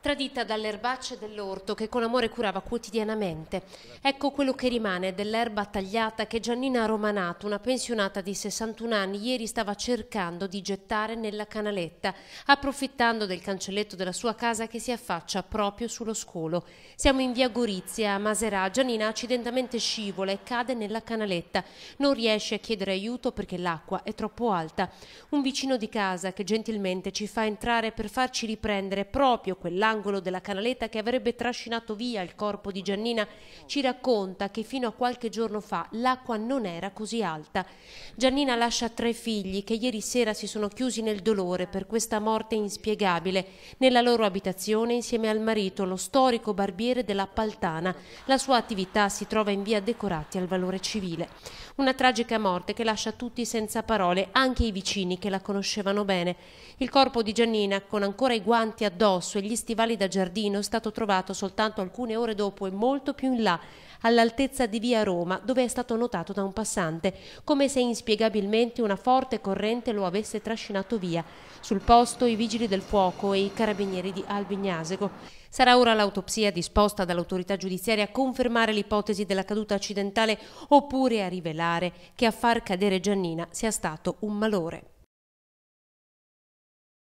tradita dalle erbacce dell'orto che con amore curava quotidianamente. Ecco quello che rimane dell'erba tagliata che Giannina Romanato, una pensionata di 61 anni, ieri stava cercando di gettare nella canaletta, approfittando del cancelletto della sua casa che si affaccia proprio sullo scolo. Siamo in via Gorizia, a Maserà. Giannina accidentalmente scivola e cade nella canaletta. Non riesce a chiedere aiuto perché l'acqua è troppo alta. Un vicino di casa che gentilmente ci fa entrare per farci riprendere proprio quell'acqua all'angolo della canaletta che avrebbe trascinato via il corpo di Giannina, ci racconta che fino a qualche giorno fa l'acqua non era così alta. Giannina lascia tre figli che ieri sera si sono chiusi nel dolore per questa morte inspiegabile nella loro abitazione insieme al marito, lo storico barbiere della Paltana. La sua attività si trova in via Decorati al valore civile. Una tragica morte che lascia tutti senza parole, anche i vicini che la conoscevano bene. Il corpo di Giannina, con ancora i guanti addosso e gli stivali da giardino, è stato trovato soltanto alcune ore dopo e molto più in là, all'altezza di via Roma, dove è stato notato da un passante, come se inspiegabilmente una forte corrente lo avesse trascinato via. Sul posto i vigili del fuoco e i carabinieri di Albignasego. Sarà ora l'autopsia disposta dall'autorità giudiziaria a confermare l'ipotesi della caduta accidentale oppure a rivelare dichiarare che a far cadere Giannina sia stato un malore.